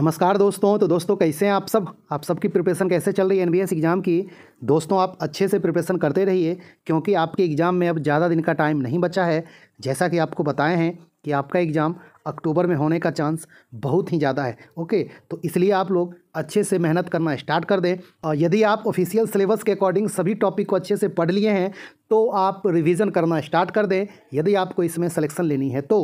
नमस्कार दोस्तों तो दोस्तों कैसे हैं आप सब आप सबकी प्रिपरेशन कैसे चल रही है एनबीएस एग्ज़ाम की दोस्तों आप अच्छे से प्रिपरेशन करते रहिए क्योंकि आपके एग्ज़ाम में अब ज़्यादा दिन का टाइम नहीं बचा है जैसा कि आपको बताए हैं कि आपका एग्ज़ाम अक्टूबर में होने का चांस बहुत ही ज़्यादा है ओके तो इसलिए आप लोग अच्छे से मेहनत करना स्टार्ट कर दें और यदि आप ऑफिशियल सिलेबस के अकॉर्डिंग सभी टॉपिक को अच्छे से पढ़ लिए हैं तो आप रिवीजन करना स्टार्ट कर दें यदि आपको इसमें सलेक्शन लेनी है तो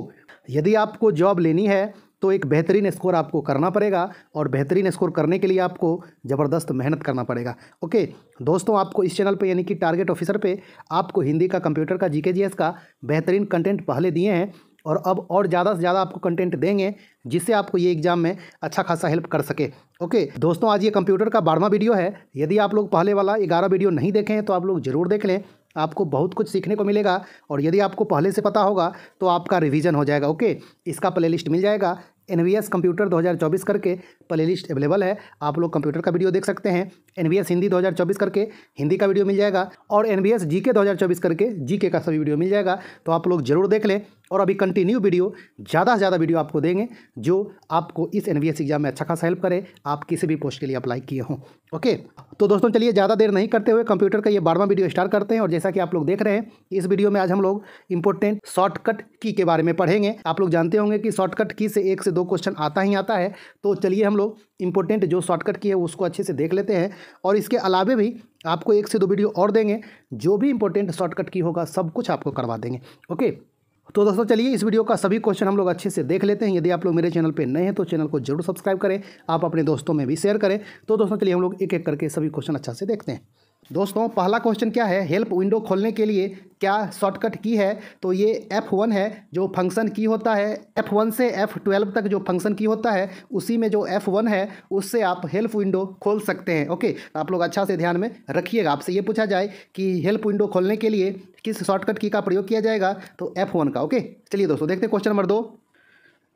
यदि आपको जॉब लेनी है तो एक बेहतरीन स्कोर आपको करना पड़ेगा और बेहतरीन स्कोर करने के लिए आपको ज़बरदस्त मेहनत करना पड़ेगा ओके दोस्तों आपको इस चैनल पे यानी कि टारगेट ऑफिसर पे आपको हिंदी का कंप्यूटर का जी का बेहतरीन कंटेंट पहले दिए हैं और अब और ज़्यादा से ज़्यादा आपको कंटेंट देंगे जिससे आपको ये एग्ज़ाम में अच्छा खासा हेल्प कर सके ओके दोस्तों आज ये कंप्यूटर का बारहवा वीडियो है यदि आप लोग पहले वाला ग्यारह वीडियो नहीं देखें तो आप लोग ज़रूर देख लें आपको बहुत कुछ सीखने को मिलेगा और यदि आपको पहले से पता होगा तो आपका रिवीजन हो जाएगा ओके इसका प्लेलिस्ट मिल जाएगा एन वी एस कंप्यूटर 2024 करके प्लेलिस्ट अवेलेबल है आप लोग कंप्यूटर का वीडियो देख सकते हैं एन वी एस हिंदी 2024 करके हिंदी का वीडियो मिल जाएगा और एन वी एस जी के दो करके जी के का सभी वीडियो मिल जाएगा तो आप लोग जरूर देख लें और अभी कंटिन्यू वीडियो ज़्यादा से ज़्यादा वीडियो आपको देंगे जो आपको इस एन एग्ज़ाम में अच्छा खासा हेल्प करे आप किसी भी पोस्ट के लिए अप्लाई किए हों ओके तो दोस्तों चलिए ज़्यादा देर नहीं करते हुए कंप्यूटर का ये बारहवां वीडियो स्टार्ट करते हैं और जैसा कि आप लोग देख रहे हैं इस वीडियो में आज हम लोग इंपॉर्टेंट शॉर्टकट की के बारे में पढ़ेंगे आप लोग जानते होंगे कि शॉर्टकट की से एक से दो क्वेश्चन आता ही आता है तो चलिए हम लोग इंपॉर्टेंट जो शॉर्टकट की है उसको अच्छे से देख लेते हैं और इसके अलावे भी आपको एक से दो वीडियो और देंगे जो भी इंपॉर्टेंट शॉर्टकट की होगा सब कुछ आपको करवा देंगे ओके तो दोस्तों चलिए इस वीडियो का सभी क्वेश्चन हम लोग अच्छे से देख लेते हैं यदि आप लोग मेरे चैनल पर नए हैं तो चैनल को जरूर सब्सक्राइब करें आप अपने दोस्तों में भी शेयर करें तो दोस्तों चलिए हम लोग एक एक करके सभी क्वेश्चन अच्छा से देखते हैं दोस्तों पहला क्वेश्चन क्या है हेल्प विंडो खोलने के लिए क्या शॉर्टकट की है तो ये एफ वन है जो फंक्शन की होता है एफ वन से एफ ट्वेल्व तक जो फंक्शन की होता है उसी में जो एफ वन है उससे आप हेल्प विंडो खोल सकते हैं ओके तो आप लोग अच्छा से ध्यान में रखिएगा आपसे ये पूछा जाए कि हेल्प विंडो खोलने के लिए किस शॉर्टकट की का प्रयोग किया जाएगा तो एफ वन का ओके चलिए दोस्तों देखते क्वेश्चन नंबर दो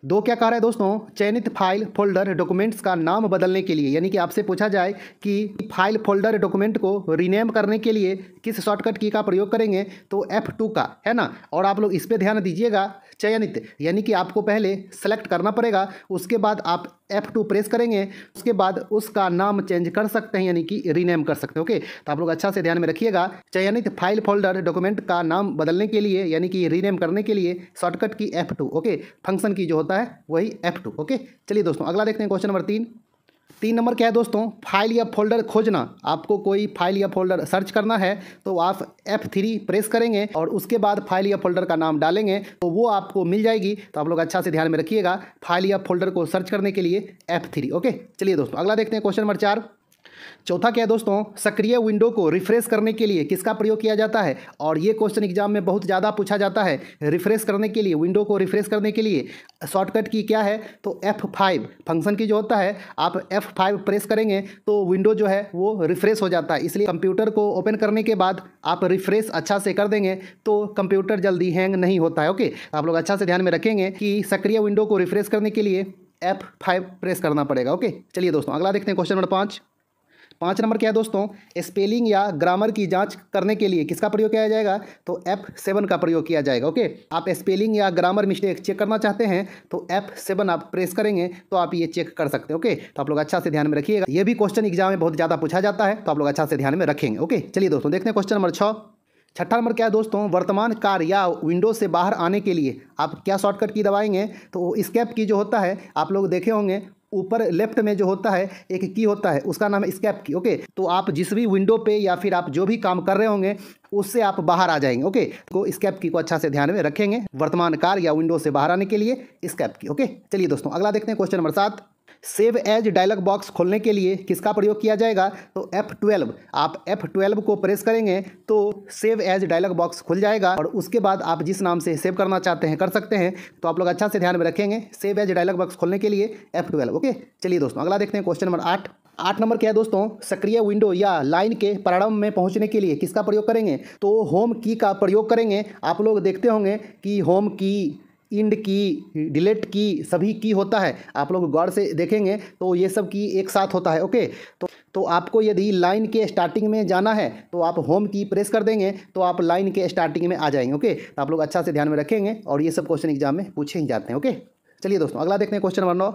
दो क्या कह रहा है दोस्तों चयनित फाइल फोल्डर डॉक्यूमेंट्स का नाम बदलने के लिए यानी कि आपसे पूछा जाए कि फाइल फोल्डर डॉक्यूमेंट को रीनेम करने के लिए किस शॉर्टकट की का प्रयोग करेंगे तो F2 का है ना और आप लोग इस पर ध्यान दीजिएगा चयनित यानी कि आपको पहले सेलेक्ट करना पड़ेगा उसके बाद आप F2 प्रेस करेंगे उसके बाद उसका नाम चेंज कर सकते हैं यानी कि रीनेम कर सकते हैं ओके तो आप लोग अच्छा से ध्यान में रखिएगा चयनित फाइल फोल्डर डॉक्यूमेंट का नाम बदलने के लिए यानी कि रीनेम करने के लिए शॉर्टकट की F2 ओके फंक्शन की जो होता है वही F2 ओके चलिए दोस्तों अगला देखते हैं क्वेश्चन नंबर तीन तीन नंबर क्या है दोस्तों फाइल या फोल्डर खोजना आपको कोई फाइल या फोल्डर सर्च करना है तो आप F3 प्रेस करेंगे और उसके बाद फाइल या फोल्डर का नाम डालेंगे तो वो आपको मिल जाएगी तो आप लोग अच्छा से ध्यान में रखिएगा फाइल या फोल्डर को सर्च करने के लिए F3 ओके चलिए दोस्तों अगला देखते हैं क्वेश्चन नंबर चार चौथा क्या है दोस्तों सक्रिय विंडो को रिफ्रेश करने के लिए किसका प्रयोग किया जाता है और ये क्वेश्चन एग्जाम में बहुत ज़्यादा पूछा जाता है रिफ्रेश करने के लिए विंडो को रिफ्रेश करने के लिए शॉर्टकट की क्या है तो एफ फाइव फंक्शन की जो होता है आप एफ फाइव प्रेस करेंगे तो विंडो जो है वो रिफ्रेश हो जाता है इसलिए कंप्यूटर को ओपन करने के बाद आप रिफ्रेश अच्छा से कर देंगे तो कंप्यूटर जल्दी हैंग नहीं होता है ओके आप लोग अच्छा से ध्यान में रखेंगे कि सक्रिय विंडो को रिफ्रेश करने के लिए एफ फाइव प्रेस करना पड़ेगा ओके चलिए दोस्तों अगला देखते हैं क्वेश्चन नंबर पाँच पाँच नंबर क्या है दोस्तों स्पेलिंग या ग्रामर की जाँच करने के लिए किसका प्रयोग किया जाएगा तो एफ सेवन का प्रयोग किया जाएगा ओके आप स्पेलिंग या ग्रामर मिस्टेक चेक करना चाहते हैं तो एफ सेवन आप प्रेस करेंगे तो आप ये चेक कर सकते हैं ओके तो आप लोग अच्छा से ध्यान में रखिएगा ये भी क्वेश्चन एग्जाम में बहुत ज़्यादा पूछा जाता है तो आप लोग अच्छा से ध्यान में रखेंगे ओके चलिए दोस्तों देखते हैं क्वेश्चन नंबर छः छठा नंबर क्या है दोस्तों वर्तमान कार या विंडो से बाहर आने के लिए आप क्या शॉर्टकट की दबाएंगे तो स्केप की जो होता है आप लोग देखे होंगे ऊपर लेफ्ट में जो होता है एक की होता है उसका नाम है स्कैप की ओके तो आप जिस भी विंडो पे या फिर आप जो भी काम कर रहे होंगे उससे आप बाहर आ जाएंगे ओके तो स्कैप की को अच्छा से ध्यान में रखेंगे वर्तमान कार या विंडो से बाहर आने के लिए स्कैप की ओके चलिए दोस्तों अगला देखते हैं क्वेश्चन नंबर सात सेव एज डायलॉग बॉक्स खोलने के लिए किसका प्रयोग किया जाएगा तो F12 आप F12 को प्रेस करेंगे तो सेव एज डायलॉग बॉक्स खुल जाएगा और उसके बाद आप जिस नाम से सेव करना चाहते हैं कर सकते हैं तो आप लोग अच्छा से ध्यान में रखेंगे सेव एज डायलॉग बॉक्स खोलने के लिए एफ ओके चलिए दोस्तों अगला देखते हैं क्वेश्चन नंबर आठ आठ नंबर क्या है दोस्तों सक्रिय विंडो या लाइन के प्रारंभ में पहुंचने के लिए किसका प्रयोग करेंगे तो होम की का प्रयोग करेंगे आप लोग देखते होंगे कि होम की इंड की डिलेट की सभी की होता है आप लोग गौर से देखेंगे तो ये सब की एक साथ होता है ओके तो तो आपको यदि लाइन के स्टार्टिंग में जाना है तो आप होम की प्रेस कर देंगे तो आप लाइन के स्टार्टिंग में आ जाएंगे ओके तो आप लोग अच्छा से ध्यान में रखेंगे और ये सब क्वेश्चन एग्जाम में पूछे ही जाते हैं ओके चलिए दोस्तों अगला देखते हैं क्वेश्चन नंबर नौ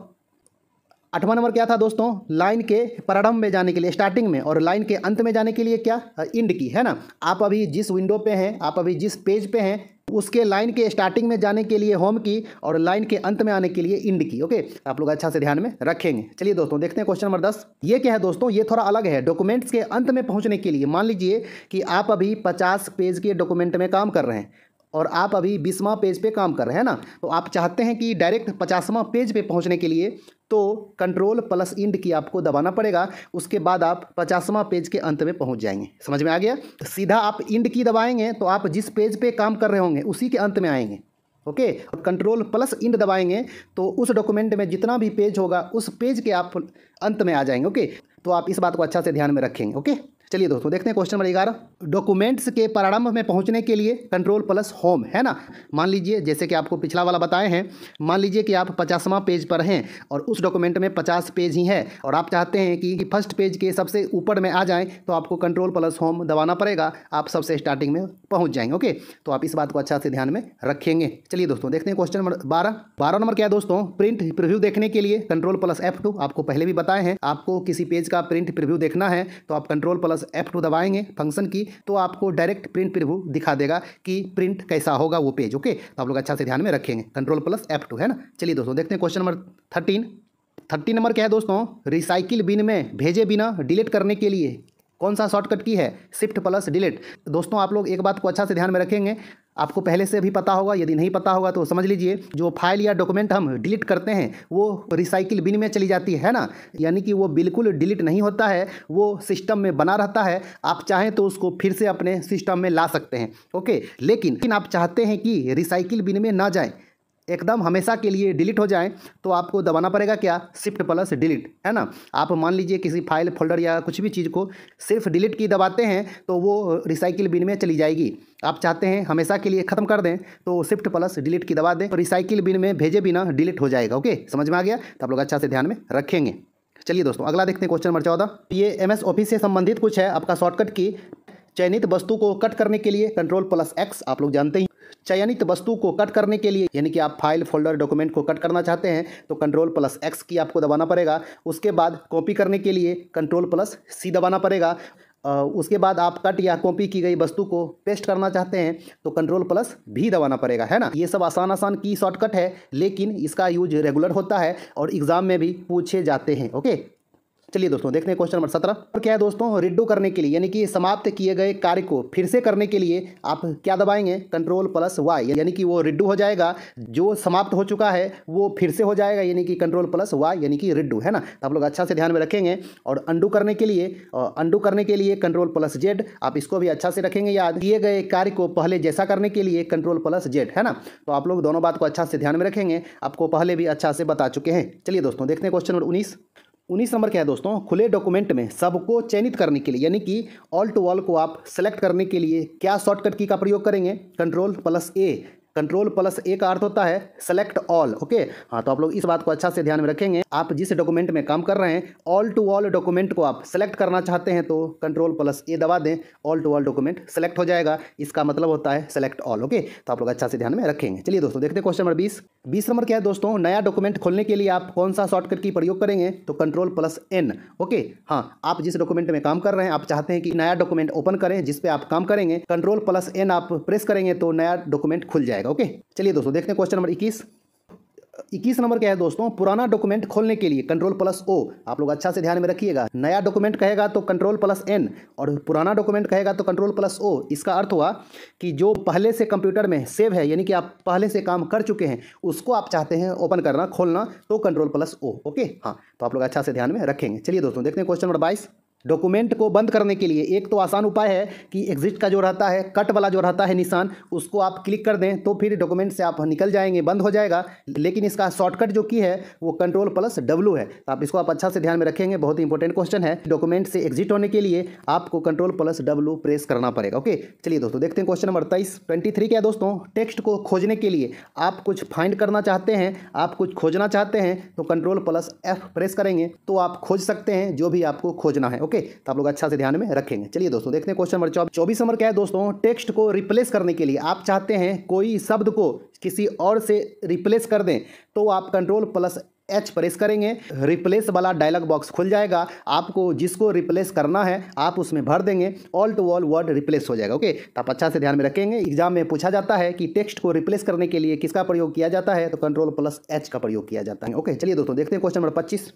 आठवां नंबर क्या था दोस्तों लाइन के प्रारंभ में जाने के लिए स्टार्टिंग में और लाइन के अंत में जाने के लिए क्या इंड की है ना आप अभी जिस विंडो पे हैं आप अभी जिस पेज पे हैं उसके लाइन के स्टार्टिंग में जाने के लिए होम की और लाइन के अंत में आने के लिए इंड की ओके आप लोग अच्छा से ध्यान में रखेंगे चलिए दोस्तों देखते हैं क्वेश्चन नंबर दस ये क्या है दोस्तों ये थोड़ा अलग है डॉक्यूमेंट्स के अंत में पहुंचने के लिए मान लीजिए कि आप अभी पचास पेज के डॉक्यूमेंट में काम कर रहे हैं और आप अभी बीसवा पेज पे काम कर रहे हैं ना तो आप चाहते हैं कि डायरेक्ट पचासवा पेज पे पहुंचने के लिए तो कंट्रोल प्लस इंड की आपको दबाना पड़ेगा उसके बाद आप पचासवा पेज के अंत में पहुंच जाएंगे समझ में आ गया तो सीधा आप इंड की दबाएंगे तो आप जिस पेज पे काम कर रहे होंगे उसी के अंत में आएंगे ओके और कंट्रोल प्लस इंड दबाएंगे तो उस डॉक्यूमेंट में जितना भी पेज होगा उस पेज के आप अंत में आ जाएंगे ओके तो आप इस बात को अच्छा से ध्यान में रखेंगे ओके चलिए दोस्तों देखते हैं क्वेश्चन नंबर ग्यारह डॉक्यूमेंट्स के प्रारंभ में पहुंचने के लिए कंट्रोल प्लस होम है ना मान लीजिए जैसे कि आपको पिछला वाला बताए हैं मान लीजिए कि आप पचासवां पेज पर हैं और उस डॉक्यूमेंट में पचास पेज ही है और आप चाहते हैं कि फर्स्ट पेज के सबसे ऊपर में आ जाए तो आपको कंट्रोल प्लस होम दबाना पड़ेगा आप सबसे स्टार्टिंग में पहुँच जाएंगे ओके तो आप इस बात को अच्छा से ध्यान में रखेंगे चलिए दोस्तों देखते हैं क्वेश्चन नंबर बारह बारह नंबर क्या है दोस्तों प्रिंट प्रिव्यू देखने के लिए कंट्रोल प्लस एफ आपको पहले भी बताए हैं आपको किसी पेज का प्रिंट प्रिव्यू देखना है तो आप कंट्रोल प्लस बस एफ टू दबाएंगे फंक्शन की तो आपको डायरेक्ट प्रिंट प्रिव्यू दिखा देगा कि प्रिंट कैसा होगा वो पेज ओके तो आप लोग अच्छा से ध्यान में रखेंगे कंट्रोल प्लस एफ टू है ना चलिए दोस्तों देखते हैं question number thirteen thirteen number क्या है दोस्तों रिसाइकिल बिन में भेजे बिना डिलीट करने के लिए कौन सा शॉर्टकट की है शिफ्ट प्लस डिलीट दोस्तों आप लोग एक बात को अच्छा से ध्यान में रखेंगे आपको पहले से भी पता होगा यदि नहीं पता होगा तो समझ लीजिए जो फाइल या डॉक्यूमेंट हम डिलीट करते हैं वो रिसाइकिल बिन में चली जाती है ना यानी कि वो बिल्कुल डिलीट नहीं होता है वो सिस्टम में बना रहता है आप चाहें तो उसको फिर से अपने सिस्टम में ला सकते हैं ओके लेकिन आप चाहते हैं कि रिसाइकिल बिन में ना जाए एकदम हमेशा के लिए डिलीट हो जाए तो आपको दबाना पड़ेगा क्या शिफ्ट प्लस डिलीट है ना आप मान लीजिए किसी फाइल फोल्डर या कुछ भी चीज़ को सिर्फ डिलीट की दबाते हैं तो वो रिसाइकिल बिन में चली जाएगी आप चाहते हैं हमेशा के लिए ख़त्म कर दें तो शिफ्ट प्लस डिलीट की दबा दें तो रिसाइकिल बिन में भेजे बिना डिलीट हो जाएगा ओके समझ में आ गया तो आप लोग अच्छा से ध्यान में रखेंगे चलिए दोस्तों अगला देखते हैं क्वेश्चन नंबर चौदह ये एस ऑफिस से संबंधित कुछ है आपका शॉर्टकट की चयनित वस्तु को कट करने के लिए कंट्रोल प्लस एक्स आप लोग जानते ही चयनित तो वस्तु को कट करने के लिए यानी कि आप फाइल फोल्डर डॉक्यूमेंट को कट करना चाहते हैं तो कंट्रोल प्लस एक्स की आपको दबाना पड़ेगा उसके बाद कॉपी करने के लिए कंट्रोल प्लस सी दबाना पड़ेगा उसके बाद आप कट या कॉपी की गई वस्तु को पेस्ट करना चाहते हैं तो कंट्रोल प्लस भी दबाना पड़ेगा है ना ये सब आसान आसान की शॉर्टकट है लेकिन इसका यूज रेगुलर होता है और एग्ज़ाम में भी पूछे जाते हैं ओके चलिए दोस्तों देखते हैं क्वेश्चन नंबर सत्रह और क्या है दोस्तों रिड्डू करने के लिए यानी कि समाप्त किए गए कार्य को फिर से करने के लिए आप क्या दबाएंगे कंट्रोल प्लस वाई यानी कि वो रिड्डू हो जाएगा जो समाप्त हो चुका है वो फिर से हो जाएगा यानी कि कंट्रोल प्लस वाई यानी कि रिड्डू है ना तो आप लोग अच्छा से ध्यान में रखेंगे और अंडू करने के लिए अंडू करने के लिए कंट्रोल प्लस जेड आप इसको भी अच्छा से रखेंगे याद किए गए कार्य को पहले जैसा करने के लिए कंट्रोल प्लस जेड है ना तो आप लोग दोनों बात को अच्छा से ध्यान में रखेंगे आपको पहले भी अच्छा से बता चुके हैं चलिए दोस्तों देखते हैं क्वेश्चन नंबर उन्नीस उन्नीस नंबर क्या है दोस्तों खुले डॉक्यूमेंट में सबको चयनित करने के लिए यानी कि ऑल टू ऑल को आप सेलेक्ट करने के लिए क्या शॉर्टकट की का प्रयोग करेंगे control plus A control plus A का अर्थ होता है सेलेक्ट ऑल ओके हाँ तो आप लोग इस बात को अच्छा से ध्यान में रखेंगे आप जिस डॉक्यूमेंट में काम कर रहे हैं ऑल टू ऑल डॉक्यूमेंट को आप सेलेक्ट करना चाहते हैं तो कंट्रोल प्लस ए दबा दें all to all document select हो जाएगा इसका मतलब होता है सेलेक्ट ऑल ओके तो आप लोग अच्छा से ध्यान में रखेंगे चलिए दोस्तों देखते हैं क्वेश्चन नंबर बीस बीस नंबर क्या है दोस्तों नया डॉक्यूमेंट खोलने के लिए आप कौन सा शॉर्टकट की प्रयोग करेंगे तो कंट्रोल प्लस एन ओके हाँ आप जिस डॉक्यूमेंट में काम कर रहे हैं आप चाहते हैं कि नया डॉक्यूमेंट ओपन करें जिसपे आप काम करेंगे कंट्रोल प्लस एन आप प्रेस करेंगे तो नया डॉक्यूमेंट खुल जाएगा जाएगा ओके चलिए दोस्तों देखते हैं क्वेश्चन नंबर इक्कीस इक्कीस नंबर क्या है दोस्तों पुराना डॉक्यूमेंट खोलने के लिए कंट्रोल प्लस ओ आप लोग अच्छा से ध्यान में रखिएगा नया डॉक्यूमेंट कहेगा तो कंट्रोल प्लस एन और पुराना डॉक्यूमेंट कहेगा तो कंट्रोल प्लस ओ इसका अर्थ हुआ कि जो पहले से कंप्यूटर में सेव है यानी कि आप पहले से काम कर चुके हैं उसको आप चाहते हैं ओपन करना खोलना तो कंट्रोल प्लस ओ ओके हाँ तो आप लोग अच्छा से ध्यान में रखेंगे चलिए दोस्तों देखते हैं क्वेश्चन नंबर बाईस डॉक्यूमेंट को बंद करने के लिए एक तो आसान उपाय है कि एग्जिट का जो रहता है कट वाला जो रहता है निशान उसको आप क्लिक कर दें तो फिर डॉक्यूमेंट से आप निकल जाएंगे बंद हो जाएगा लेकिन इसका शॉर्टकट जो की है वो कंट्रोल प्लस डब्लू है तो आप इसको आप अच्छा से ध्यान में रखेंगे बहुत ही इंपॉर्टेंट क्वेश्चन है डॉक्यूमेंट से एग्जिट होने के लिए आपको कंट्रोल प्लस डब्लू प्रेस करना पड़ेगा ओके चलिए दोस्तों देखते हैं क्वेश्चन नंबर तेईस ट्वेंटी थ्री क्या दोस्तों टेक्स्ट को खोजने के लिए आप कुछ फाइंड करना चाहते हैं आप कुछ खोजना चाहते हैं तो कंट्रोल प्लस एफ प्रेस करेंगे तो आप खोज सकते हैं जो भी आपको खोजना है ओके ओके तो आप लोग अच्छा से ध्यान में रखेंगे चलिए दोस्तों देखते हैं क्वेश्चन नंबर चौबीस नंबर क्या है दोस्तों टेक्स्ट को रिप्लेस करने के लिए आप चाहते हैं कोई शब्द को किसी और से रिप्लेस कर दें तो आप कंट्रोल प्लस एच प्रेस करेंगे रिप्लेस वाला डायलॉग बॉक्स खुल जाएगा आपको जिसको रिप्लेस करना है आप उसमें भर देंगे all to all word replace हो जाएगा ओके तो आप अच्छा से ध्यान में रखेंगे एग्जाम में पूछा जाता है कि टेक्स्ट को रिप्लेस करने के लिए किसका प्रयोग किया जाता है तो कंट्रोल प्लस एच का प्रयोग किया जाता है ओके चलिए दोस्तों देखते हैं क्वेश्चन नंबर पच्चीस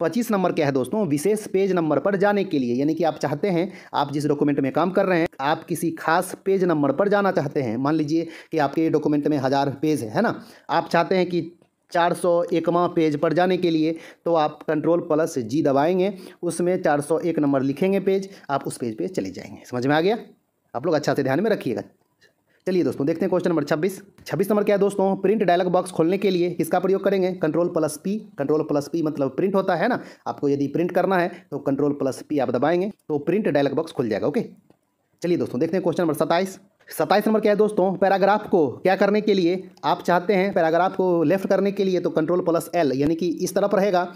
पच्चीस नंबर क्या है दोस्तों विशेष पेज नंबर पर जाने के लिए यानी कि आप चाहते हैं आप जिस डॉक्यूमेंट में काम कर रहे हैं आप किसी खास पेज नंबर पर जाना चाहते हैं मान लीजिए कि आपके डॉक्यूमेंट में हज़ार पेज है, है ना आप चाहते हैं कि चार सौ एकवा पेज पर जाने के लिए तो आप कंट्रोल प्लस जी दबाएंगे उसमें चार सौ एक नंबर लिखेंगे पेज आप उस पेज पे चले जाएंगे समझ में आ गया आप लोग अच्छा से ध्यान में रखिएगा चलिए दोस्तों देखते हैं क्वेश्चन नंबर छब्बीस छब्बीस नंबर क्या है दोस्तों प्रिंट डायलॉग बॉक्स खोलने के लिए किसका प्रयोग करेंगे control plus P control plus P मतलब प्रिंट होता है ना आपको यदि प्रिंट करना है तो कंट्रोल प्लस पी आप दबाएंगे तो प्रिंट डायलॉग बॉक्स खुल जाएगा ओके चलिए दोस्तों देखते हैं क्वेश्चन नंबर सत्ताईस सत्ताईस नंबर क्या है दोस्तों पैराग्राफ को क्या करने के लिए आप चाहते हैं पैराग्राफ को लेफ्ट करने के लिए तो कंट्रोल प्लस एल यानी कि इस तरफ रहेगा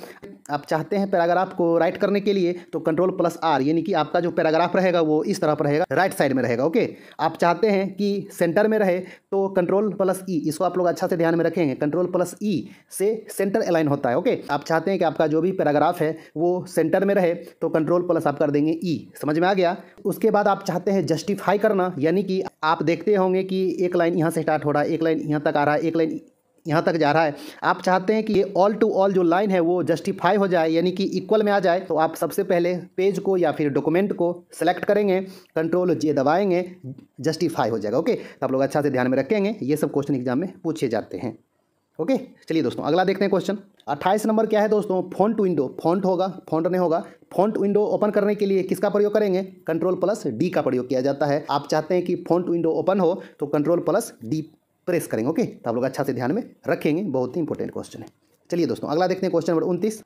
आप चाहते हैं पैराग्राफ को राइट करने के लिए तो कंट्रोल प्लस आर यानी कि आपका जो पैराग्राफ रहेगा वो इस तरफ रहेगा राइट साइड में रहेगा ओके आप चाहते हैं कि सेंटर में रहे तो कंट्रोल प्लस ई इसको आप लोग अच्छा से ध्यान में रखेंगे कंट्रोल प्लस ई से सेंटर अलाइन होता है ओके आप चाहते हैं कि आपका जो भी पैराग्राफ है वो सेंटर में रहे तो कंट्रोल प्लस आप कर देंगे ई e, समझ में आ गया उसके बाद आप चाहते हैं जस्टिफाई करना यानी कि आप देखते होंगे कि एक लाइन यहाँ से स्टार्ट हो रहा है एक लाइन यहाँ तक आ रहा है एक लाइन यहाँ तक जा रहा है आप चाहते हैं कि ये ऑल टू ऑल जो लाइन है वो जस्टिफाई हो जाए यानी कि इक्वल में आ जाए तो आप सबसे पहले पेज को या फिर डॉक्यूमेंट को सेलेक्ट करेंगे कंट्रोल जे दबाएंगे जस्टिफाई हो जाएगा ओके तो आप लोग अच्छा से ध्यान में रखेंगे ये सब क्वेश्चन एग्जाम में पूछे जाते हैं ओके चलिए दोस्तों अगला देखते हैं क्वेश्चन अट्ठाईस नंबर क्या है दोस्तों फॉन्ट विंडो फॉन्ट होगा फॉन्ट नहीं होगा फॉन्ट विंडो ओपन करने के लिए किसका प्रयोग करेंगे कंट्रोल प्लस डी का प्रयोग किया जाता है आप चाहते हैं कि फॉन्ट विंडो ओपन हो तो कंट्रोल प्लस डी प्रेस करेंगे ओके तो आप लोग अच्छा से ध्यान में रखेंगे बहुत ही इंपॉर्टेंट क्वेश्चन है चलिए दोस्तों अगला देखते हैं क्वेश्चन नंबर उनतीस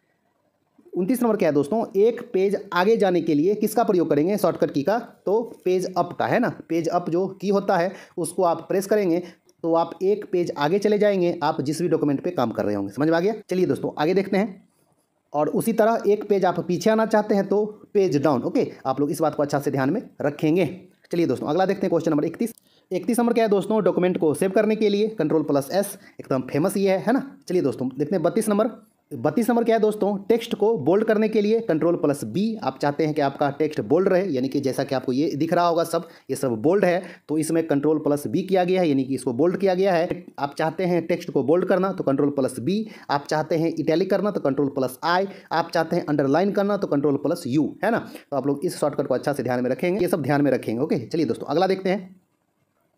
उनतीस नंबर क्या है दोस्तों एक पेज आगे जाने के लिए किसका प्रयोग करेंगे शॉर्टकट की का तो पेज अप का है ना पेज अप जो की होता है उसको आप प्रेस करेंगे तो आप एक पेज आगे चले जाएंगे आप जिस भी डॉक्यूमेंट पे काम कर रहे होंगे समझ में आ गया चलिए दोस्तों आगे देखते हैं और उसी तरह एक पेज आप पीछे आना चाहते हैं तो पेज डाउन ओके आप लोग इस बात को अच्छा से ध्यान में रखेंगे चलिए दोस्तों अगला देखते हैं क्वेश्चन नंबर इकतीस इकतीस नंबर क्या है दोस्तों डॉक्यूमेंट को सेव करने के लिए कंट्रोल प्लस एस एकदम फेमस ये है है ना चलिए दोस्तों देखते हैं बत्तीस नंबर बत्तीस नंबर क्या है दोस्तों टेक्स्ट को बोल्ड करने के लिए कंट्रोल प्लस बी आप चाहते हैं कि आपका टेक्स्ट बोल्ड रहे यानी कि जैसा कि आपको ये दिख रहा होगा सब ये सब बोल्ड है तो इसमें कंट्रोल प्लस बी किया गया है यानी कि इसको बोल्ड किया गया है आप चाहते हैं टेक्स्ट को बोल्ड करना तो कंट्रोल प्लस बी आप चाहते हैं इटैलिक करना तो कंट्रोल प्लस आई आप चाहते हैं अंडरलाइन करना तो कंट्रोल प्लस यू है ना तो आप लोग इस शॉर्टकट को अच्छा से ध्यान में रखेंगे ये सब ध्यान में रखेंगे ओके चलिए दोस्तों अगला देखते हैं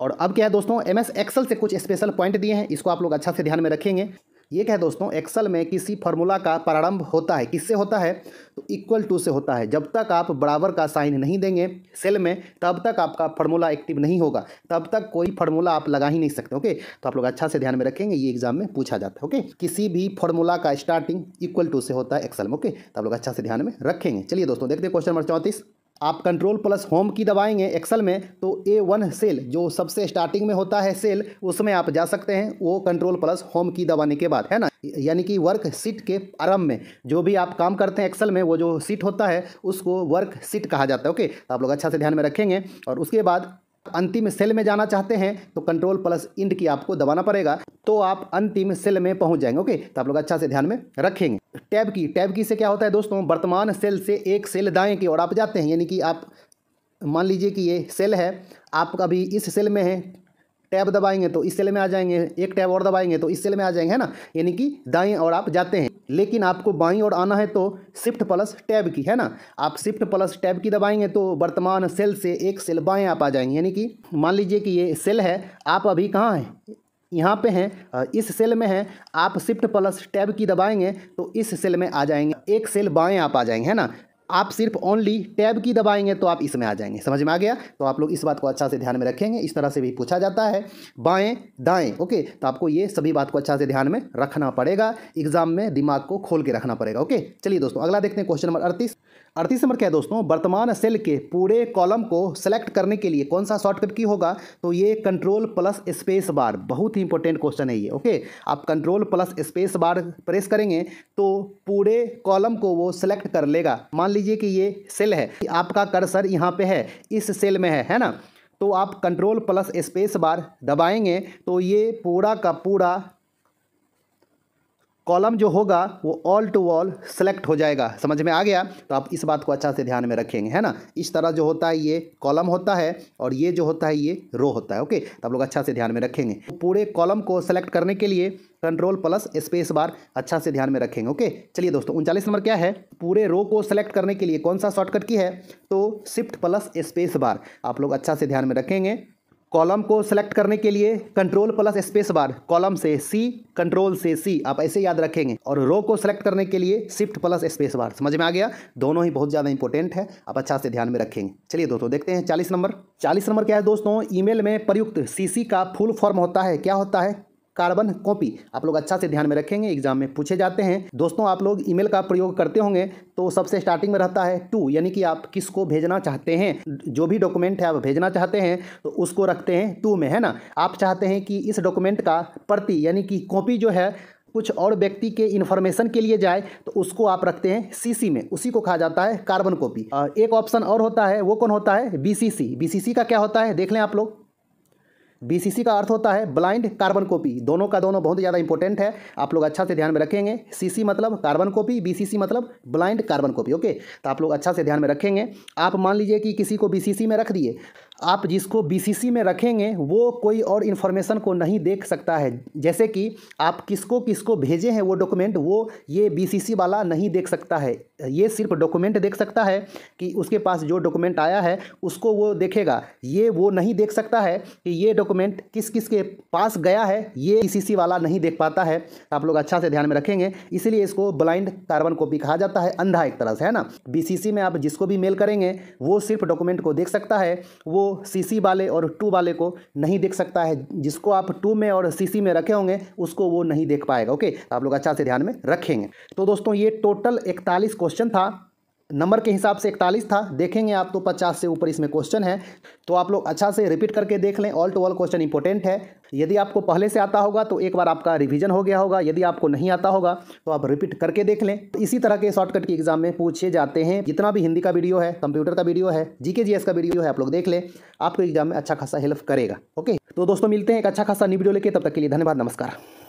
और अब क्या है दोस्तों एम एस एक्सल से कुछ स्पेशल पॉइंट दिए हैं इसको आप लोग अच्छा से ध्यान में रखेंगे ये क्या है दोस्तों एक्सल में किसी फॉर्मूला का प्रारंभ होता है किससे होता है तो इक्वल टू से होता है जब तक आप बराबर का साइन नहीं देंगे सेल में तब तक आपका फॉर्मूला एक्टिव नहीं होगा तब तक कोई फार्मूला आप लगा ही नहीं सकते ओके तो आप लोग अच्छा से ध्यान में रखेंगे ये एग्जाम में पूछा जाता है ओके किसी भी फॉर्मूला का स्टार्टिंग इक्वल टू से होता है एक्सल में ओके तो आप लोग अच्छा से ध्यान में रखेंगे चलिए दोस्तों देखते हैं क्वेश्चन नंबर चौंतीस आप कंट्रोल प्लस होम की दबाएंगे एक्सेल में तो ए वन सेल जो सबसे स्टार्टिंग में होता है सेल उसमें आप जा सकते हैं वो कंट्रोल प्लस होम की दबाने के बाद है ना यानी कि वर्क सीट के आरंभ में जो भी आप काम करते हैं एक्सेल में वो जो सीट होता है उसको वर्क सीट कहा जाता है ओके तो आप लोग अच्छा से ध्यान में रखेंगे और उसके बाद अंतिम सेल में जाना चाहते हैं तो कंट्रोल प्लस इंड की आपको दबाना पड़ेगा तो आप अंतिम सेल में पहुंच जाएंगे ओके तो आप लोग अच्छा से ध्यान में रखेंगे टैब की टैब की से क्या होता है दोस्तों वर्तमान सेल से एक सेल दाएं की ओर आप जाते हैं यानी कि आप मान लीजिए कि ये सेल है आप अभी इस सेल में है टैब दबाएंगे तो इस सेल में आ जाएंगे एक टैब और दबाएंगे तो इस सेल में आ जाएंगे है ना यानी कि दाएं और आप जाते हैं लेकिन आपको बाईं ओर आना है तो शिफ्ट प्लस टैब की है ना आप शिफ्ट प्लस टैब की दबाएंगे तो वर्तमान सेल से एक सेल बाएं आप आ जाएंगे यानी कि मान लीजिए कि ये सेल है आप अभी कहाँ हैं यहाँ पे हैं इस सेल में हैं आप शिफ्ट प्लस टैब की दबाएंगे तो इस सेल में आ जाएंगे एक सेल बाएं आप आ जाएंगे है ना आप सिर्फ ओनली टैब की दबाएंगे तो आप इसमें आ जाएंगे समझ में आ गया तो आप लोग इस बात को अच्छा से ध्यान में रखेंगे इस तरह से भी पूछा जाता है बाएं दाएं ओके तो आपको ये सभी बात को अच्छा से ध्यान में रखना पड़ेगा एग्जाम में दिमाग को खोल के रखना पड़ेगा ओके चलिए दोस्तों अगला देखते हैं क्वेश्चन नंबर अड़तीस अड़तीस नंबर क्या है दोस्तों वर्तमान सेल के पूरे कॉलम को सेलेक्ट करने के लिए कौन सा शॉर्टकट की होगा तो ये कंट्रोल प्लस स्पेस बार बहुत ही इंपॉर्टेंट क्वेश्चन है ये ओके आप control plus space bar press करेंगे तो पूरे कॉलम को वो सेलेक्ट कर लेगा मान लीजिए कि ये सेल है आपका कर्सर यहाँ पे है इस सेल में है है ना तो आप कंट्रोल प्लस स्पेस बार दबाएंगे तो ये पूरा का पूरा कॉलम जो होगा वो ऑल टू ऑल सेलेक्ट हो जाएगा समझ में आ गया तो आप इस बात को अच्छा से ध्यान में रखेंगे है ना इस तरह जो होता है ये कॉलम होता है और ये जो होता है ये रो होता है ओके तो आप लोग अच्छा से ध्यान में रखेंगे तो पूरे कॉलम को सेलेक्ट करने के लिए कंट्रोल प्लस स्पेस बार अच्छा से ध्यान में रखेंगे ओके चलिए दोस्तों उनचालीस नंबर क्या है पूरे रो को सेलेक्ट करने के लिए कौन सा शॉर्टकट की है तो शिफ्ट प्लस स्पेस बार आप लोग अच्छा से ध्यान में रखेंगे कॉलम को सेलेक्ट करने के लिए control plus space bar column से सी कंट्रोल से सी आप ऐसे याद रखेंगे और रो को सेलेक्ट करने के लिए शिफ्ट प्लस स्पेस बार समझ में आ गया दोनों ही बहुत ज़्यादा इंपॉर्टेंट है आप अच्छा से ध्यान में रखेंगे चलिए दोस्तों देखते हैं चालीस नंबर चालीस नंबर क्या है दोस्तों ईमेल में प्रयुक्त सी का फुल फॉर्म होता है क्या होता है कार्बन कॉपी आप लोग अच्छा से ध्यान में रखेंगे एग्जाम में पूछे जाते हैं दोस्तों आप लोग ईमेल का प्रयोग करते होंगे तो सबसे स्टार्टिंग में रहता है टू यानी कि आप किसको भेजना चाहते हैं जो भी डॉक्यूमेंट है आप भेजना चाहते हैं तो उसको रखते हैं टू में है ना आप चाहते हैं कि इस डॉक्यूमेंट का प्रति यानी कि कॉपी जो है कुछ और व्यक्ति के इन्फॉर्मेशन के लिए जाए तो उसको आप रखते हैं सीसी में उसी को कहा जाता है कार्बन कॉपी एक ऑप्शन और होता है वो कौन होता है बीसीसी बीसीसी का क्या होता है देख लें आप लोग बीसीसी का अर्थ होता है ब्लाइंड कार्बन कॉपी दोनों का दोनों बहुत ज़्यादा इंपॉर्टेंट है आप लोग अच्छा से ध्यान में रखेंगे सीसी मतलब कार्बन कॉपी बीसीसी मतलब ब्लाइंड कार्बन कॉपी ओके तो आप लोग अच्छा से ध्यान में रखेंगे आप मान लीजिए कि किसी को बीसीसी में रख दिए आप जिसको बीसीसी में रखेंगे वो कोई और इन्फॉर्मेशन को नहीं देख सकता है जैसे कि आप किसको किसको भेजे हैं वो डॉक्यूमेंट वो ये बीसीसी वाला नहीं देख सकता है ये सिर्फ डॉक्यूमेंट देख सकता है कि उसके पास जो डॉक्यूमेंट आया है उसको वो देखेगा ये वो नहीं देख सकता है कि ये डॉक्यूमेंट किस किस के पास गया है ये ईसीसी वाला नहीं देख पाता है आप लोग अच्छा से ध्यान में रखेंगे इसीलिए इसको ब्लाइंड कार्बन कॉपी कहा जाता है अंधा एक तरह से है ना बी में आप जिसको भी मेल करेंगे वो सिर्फ डॉक्यूमेंट को देख सकता है वो सी वाले और टू वाले को नहीं देख सकता है जिसको आप टू में और सी में रखे होंगे उसको वो नहीं देख पाएगा ओके तो आप लोग अच्छा से ध्यान में रखेंगे तो दोस्तों ये टोटल इकतालीस क्वेश्चन था नंबर के हिसाब से इकतालीस था देखेंगे आप तो पचास से ऊपर इसमें क्वेश्चन है तो आप लोग अच्छा से रिपीट करके देख लें all to all question important है यदि आपको पहले से आता होगा तो एक बार आपका रिवीजन हो गया होगा यदि आपको नहीं आता होगा तो आप रिपीट करके देख लें तो इसी तरह के शॉर्टकट के एग्जाम में पूछे जाते हैं जितना भी हिंदी का वीडियो है कंप्यूटर का वीडियो है जीके जी का वीडियो है आप लोग देख लें आपको एग्जाम में अच्छा खासा हेल्प करेगा ओके तो दोस्तों मिलते हैं एक अच्छा खासा न्यू वीडियो लेके तब तक के लिए धन्यवाद नमस्कार